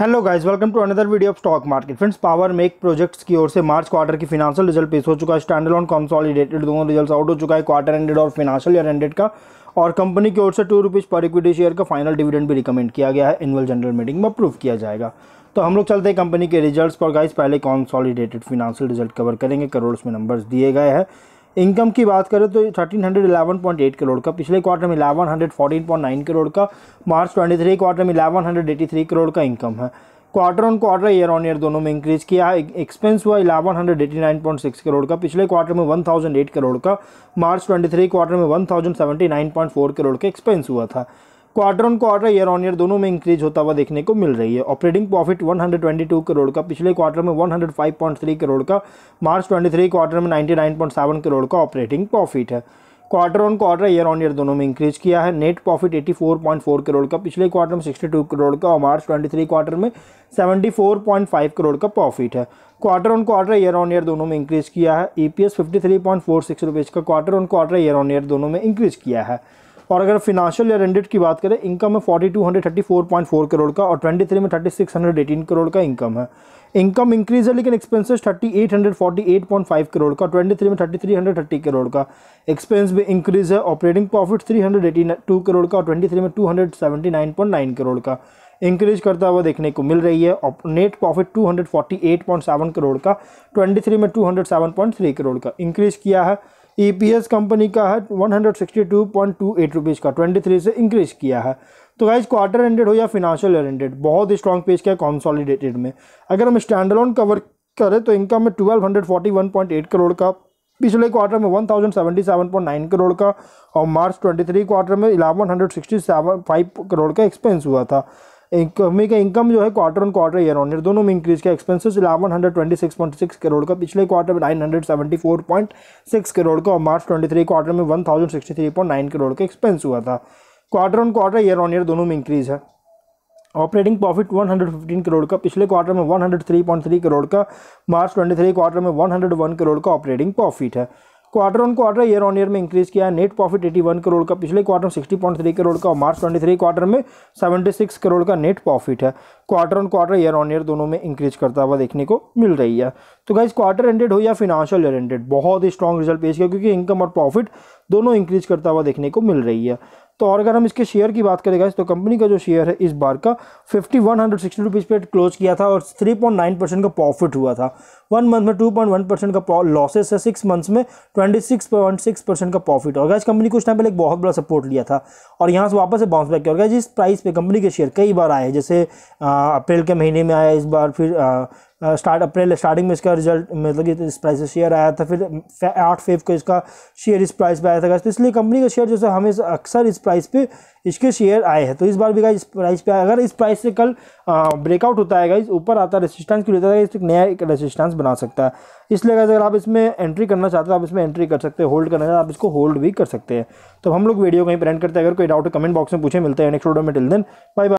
hello guys welcome to another video of stock market friends Power Mech Projects की ओर से March quarter की financial result पेश हो चुका है स्टैंडर्ड ऑन कॉन्सॉलिडेटेड दोनों रिजल्ट आउट हो चुका है क्वार्टर एंडेड और फिनाशियल ईयर एंडेड का और कंपनी की ओर से टू रुपीज़ पर इक्विटी शेयर का फाइनल डिविडेंड भी रिकमेंड किया गया है एनुअल जनरल मीटिंग में अप्रूव किया जाएगा तो हम लोग चलते हैं कंपनी के रिजल्ट्स पर गाइस पहले कॉन्सॉलीडेटेड फिनाशियल रिजल्ट कवर करेंगे करोड़ में नंबर्स दिए गए हैं इनकम की बात करें तो thirteen hundred eleven point eight crore का पिछले क्वार्टर में eleven hundred fourteen point nine crore का मार्च ट्वेंटी थ्री क्वार्टर में eleven hundred eighty three crore का इनकम है quarter on quarter year on year दोनों में इंक्रीज किया है एक्सपेंस हुआ eleven hundred eighty nine point six crore का पिछले क्वार्टर में वन थाउजेंड एट करोड़ का मार्च ट्वेंटी थ्री क्वार्टर में one thousand seventy nine point four crore का एक्सपेंस हुआ था quarter on quarter year on year दोनों में इंक्रीज होता हुआ देखने को मिल रही है ऑपरेटिंग प्रॉफिट 122 करोड़ का पिछले क्वार्टर में 105.3 करोड़ का मार्च 23 क्वार्टर में 99.7 करोड़ का ऑपरेटिंग प्रॉफिट है quarter on quarter year on year दोनों में इंक्रीज किया है नेट प्रॉफिट 84.4 करोड़ का पिछले क्वार्टर में 62 करोड़ का और मार्च 23 क्वार्टर में 74.5 करोड़ का प्रॉफिट है quarter on quarter year on year दोनों में इंक्रीज किया है ई पी एस का quarter on quarter year on year दोनों में इंक्रीज किया है और अगर फिनेंशियल ईयर एंडेड की बात करें इनकम में forty two hundred thirty four point four crore का और ट्वेंटी थ्री में thirty six hundred eighteen crore का इनकम है इनकम इंक्रीज है लेकिन expenses thirty eight hundred forty eight point five crore का ट्वेंटी थ्री में thirty three hundred thirty crore का एक्सपेंस भी इंक्रीज है operating profit three hundred eighty two crore का और ट्वेंटी थ्री में two hundred seventy nine point nine crore का इंक्रीज करता हुआ देखने को मिल रही है नेट प्रॉफिट सेवन करोड़ का ट्वेंटी थ्री में two hundred seven point three crore का इंक्रीज किया है ईपीएस e कंपनी का है 162.28 रुपीस का 23 से इंक्रीज किया है तो गाइज क्वार्टर एंडेड हो या फिनेंशियल ईयर एंडेड बहुत ही स्ट्रॉन्ग पेज का है कॉन्सॉलीडेटेड में अगर हम स्टैंड लोन कवर करें तो इनकम में 1241.8 करोड़ का पिछले क्वार्टर में 1077.9 करोड़ का और मार्च 23 क्वार्टर में 1167.5 करोड़ का एक्सपेंस हुआ था कंपनी का इनकम जो है quarter on quarter year on year दोनों में इंक्रीज किया expenses eleven hundred twenty six point six crore का पिछले क्वार्टर में nine hundred seventy four point six crore का और मार्च ट्वेंटी थ्री क्वार्टर में one thousand sixty three point nine crore का एक्सपेंस हुआ था quarter on quarter year on year दोनों में इंक्रीज है ऑपरेटिंग प्रॉफिट 115 करोड़ का पिछले क्वार्टर में 103.3 करोड़ का मार्च 23 क्वार्टर में 101 करोड़ का ऑपरेटिंग प्रॉफिट है quarter on quarter year on year में इंक्रीज किया है नेट प्रॉफिट 81 करोड़ का पिछले क्वार्टर में 60.3 करोड़ का और मार्च 23 क्वार्टर में 76 करोड़ का नेट प्रॉफिट है quarter on quarter year on year दोनों में इंक्रीज करता हुआ देखने को मिल रही है तो गाइज क्वार्टर एंडेड हो या फिनेंशियल ईयर एंडेड बहुत ही स्ट्रॉन्ग रिजल्ट पेश किया क्योंकि इनकम और प्रॉफिट दोनों इंक्रीज करता हुआ देखने को मिल रही है तो और अगर हम इसके शेयर की बात करेंगे तो कंपनी का जो शेयर है इस बार का fifty one hundred sixty rupees पर क्लोज किया था और थ्री पॉइंट नाइन परसेंट का प्रॉफिट हुआ था वन मंथ में टू पॉइंट वन परसेंट का लॉसेस है सिक्स मंथ्स में twenty six point six percent का प्रॉफिट और गैस कंपनी कुछ टाइम पहले एक बहुत बड़ा सपोर्ट लिया था और यहाँ से वापस से बाउंस बैक किया और गैस इस प्राइस पर कंपनी के शेयर कई बार आए जैसे अप्रैल के महीने में आया इस बार फिर स्टार्ट अप्रैल स्टार्टिंग में इसका रिजल्ट मतलब कि इस प्राइस से शेयर आया था फिर आठ फेफ को इसका शेयर इस प्राइस पे आया था तो इसलिए कंपनी का शेयर जैसे हमें अक्सर इस प्राइस पे इसके शेयर आए हैं तो इस बार भी गाइस इस प्राइस पे अगर इस प्राइस से कल ब्रेकआउट होता है गाइस ऊपर आता है रेसिस्टेंस क्यों लेता है इस नया एक रेसिस्टेंस बना सकता है इसलिए गाइस अगर आप इसमें एंट्री करना चाहते हो आप इसमें एंट्री कर सकते हैं होल्ड करना चाहते आप इसको होल्ड भी कर सकते हैं तो हम लोग वीडियो कहीं प्रेंट करते हैं अगर कोई डाउट कमेंट बॉक्स में पूछे मिलते हैं नेक्स्ट वीडियो में टिल देन बाय बाय